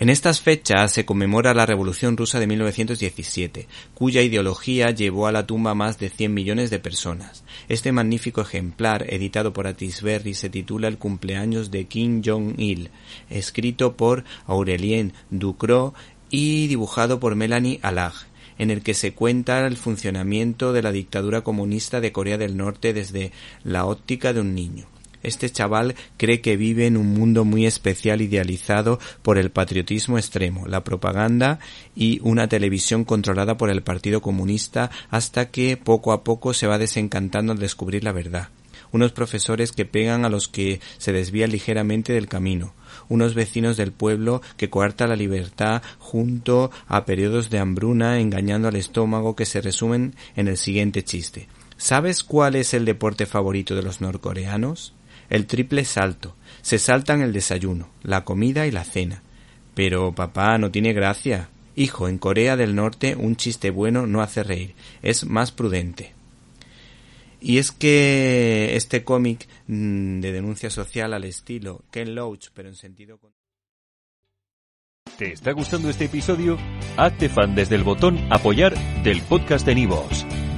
En estas fechas se conmemora la Revolución Rusa de 1917, cuya ideología llevó a la tumba a más de 100 millones de personas. Este magnífico ejemplar, editado por Atisberry, se titula El cumpleaños de Kim Jong-il, escrito por Aurelien Ducrot y dibujado por Melanie Alag, en el que se cuenta el funcionamiento de la dictadura comunista de Corea del Norte desde la óptica de un niño. Este chaval cree que vive en un mundo muy especial idealizado por el patriotismo extremo, la propaganda y una televisión controlada por el Partido Comunista hasta que poco a poco se va desencantando al descubrir la verdad unos profesores que pegan a los que se desvían ligeramente del camino, unos vecinos del pueblo que coarta la libertad junto a periodos de hambruna engañando al estómago que se resumen en el siguiente chiste. ¿Sabes cuál es el deporte favorito de los norcoreanos? el triple salto. Se saltan el desayuno, la comida y la cena. Pero papá no tiene gracia. Hijo, en Corea del Norte un chiste bueno no hace reír, es más prudente. Y es que este cómic mm, de denuncia social al estilo Ken Loach, pero en sentido... ¿Te está gustando este episodio? Hazte fan desde el botón apoyar del podcast de Nivos.